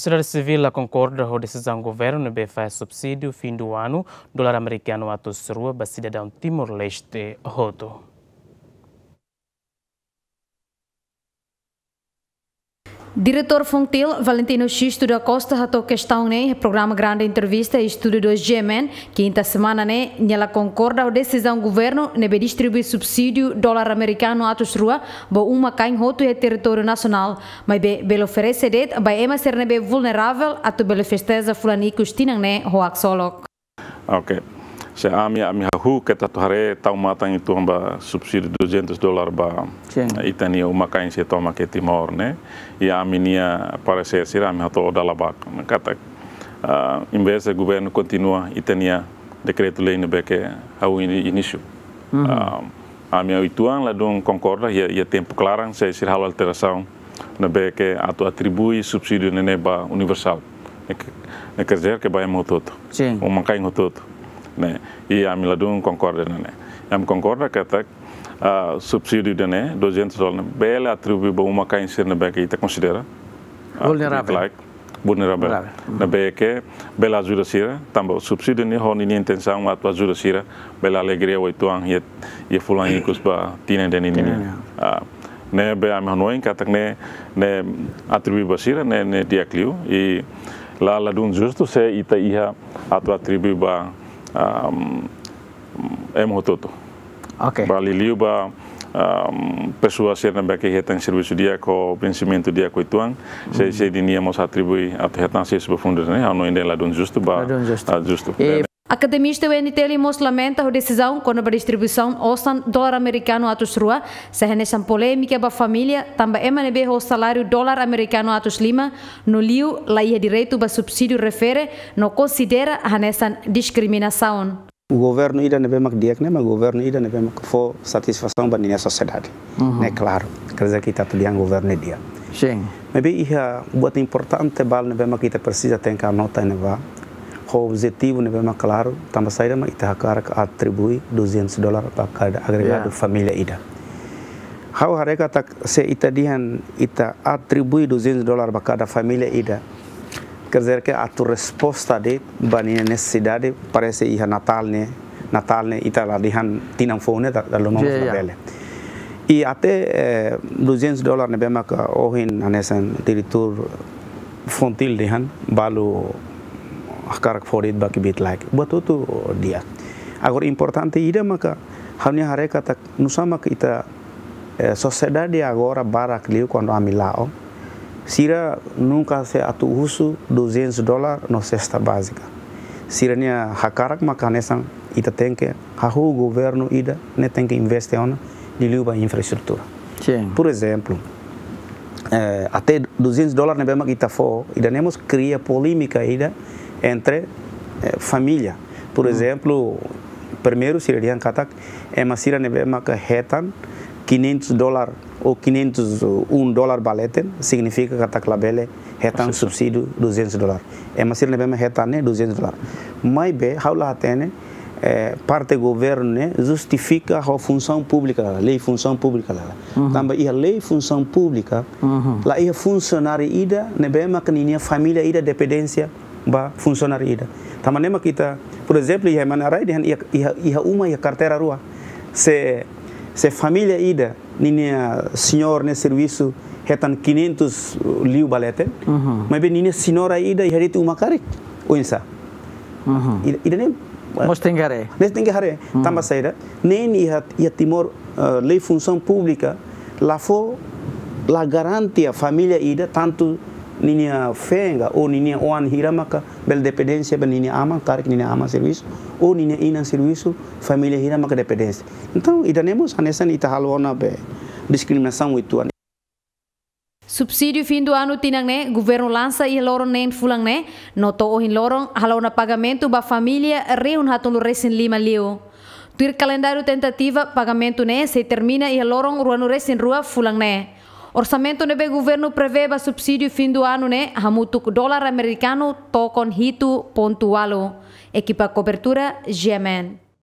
Sociedade Civil concorda com a decisão do governo de fazer subsídio fim do ano, dólar americano a tosse rua, cidadão Timor-Leste, roto. Diretor Fontil Valentino Xisto da Costa ratou questão né programa grande entrevista estúdio 2 GMN quinta semana né nela concorda a decisão governo né, distribuir subsídio dólar americano atos rua bo uma cá em roto e é território nacional mas be belo oferece det ba ema é ser vulnerável a tu bela festeza fulanico stinan né hoaxolog. Ah, ok. se ami ya ami hahu ya keta to hare tau matang itu hamba subsidi 200 dolar ba itania uma kain se toma ke timor ne ya nia pare se sira ami hato ya odala ba kata uh, em governo continua itania decreto lei nebe beke hau ini uhum. Hmm. uh, ami oituan la concorda ya ya tempo klarang se sira hal alteração nebe beke atu atribui ne nene ba universal ne quer ke que vai mototo o hototo ne i amila dun concorde ne yam concorde katak uh, subsidi de do gente sol ne bela bo uma kain sir ne beke ita considera vulnerável like vulnerável be beke bela ajuda sir tambo subsidi ne honi ni intenção atu ajuda sir bela alegria oito an yet ye fulan ikus ba tinen ni ini ne be am hanoin katak ne ne atribuíba sir ne ne diakliu I la la dun justo se ita iha atu ba um, é mototo. Okay. Bali liuba um, pessoa ser na beca retan serviço dia co vencimento dia co ituan hmm. se se dinia mos atribui a retan se sub fundos né ao no inde la justo ba justo, justo. E, Akademista UNT Limos lamenta a decisão quando a distribuição osan dólar americano atos rua, se renesan polêmica da família, também emanebe o salário dólar americano atos lima, no liu lá ia direito ba subsídio refere, no considera nessa discriminação. O governo ida nebe mak diak né, mas o governo ida nebe mak fo satisfação para a sociedade. Uhum. Né, claro. Quer dizer que está tudo governo dia. Sim. Mas bem, é o importante bal nebe mak kita precisa ter a nota neva. objetivo né bema claro tamba saída ma ita hakara ka atribui 200 dólar para cada agregado yeah. família ida hau hareka tak se ita dihan ita atribui 200 dolar para cada família ida quer dizer que a tua resposta de bania necessidade parece iha natal né natal né ita la dihan tinam fone da, da lomam yeah, yeah. E até eh, 200 dólar ne bema ka ohin anesan diretor fontil dihan balu hakarak forid baki buat dia. dia agor importante ida maka hanya hari kata nusama kita eh, dia agora barak liu quando amilao sira nunca se atu husu 200 dolar no cesta sira siranya hakarak maka nesang ita tenke hahu governo ida ne tenke investe ona di liu ba infrastruktura por exemplo eh, até 200 dólar ne bema kita fo ida nemos kria polêmica ida entre eh, família. Por uhum. exemplo, primeiro sirian katak é uma sira que hetan 500 dólares ou 501 eh, dólar baleten significa katak labele hetan é subsídio 200 dólares, É uma sira nebemak hetan né, 200 dólares. Mas bem, haula hatene é, eh, parte do governo né, justifica a função pública, a lei função pública. Lá. Uhum. Também a lei função pública, uhum. lá é funcionário ida, né, bem, a família ida dependência ba fungsionari ida tama nema kita por exemplo iha mana rai dihan ia ia uma ia kartera rua se se familia ida ninia senhor ne serviço hetan 500 liu balete uhum. mas bem ninia senhora ida ia rete uma carik oinsa ida, ida nem eh, Mostengare. tem que haré. Nós tem que Tamba ia, timor uh, lei função pública. la garantia familia ida tantu ninia fenga o ninia oan hiramaka bel dependência bel ninia ama tarik ninia ama serviço ou ninia inan serviço hiramaka dependência então idanemos anesan halona be discriminação itu e Subsídio fin do ano tinang ne, governo lansa e lorong nen fulang ne. noto o lorong halau na pagamento ba familia reun hatun lima liu. Tuir kalendaru tentativa pagamento ne se termina e lorong ruanu resin rua fulang ne. Orçamento nebe governo prevê subsídio fim do ano né hamutuk dólar americano tokon hitu pontualo equipa cobertura Yemen.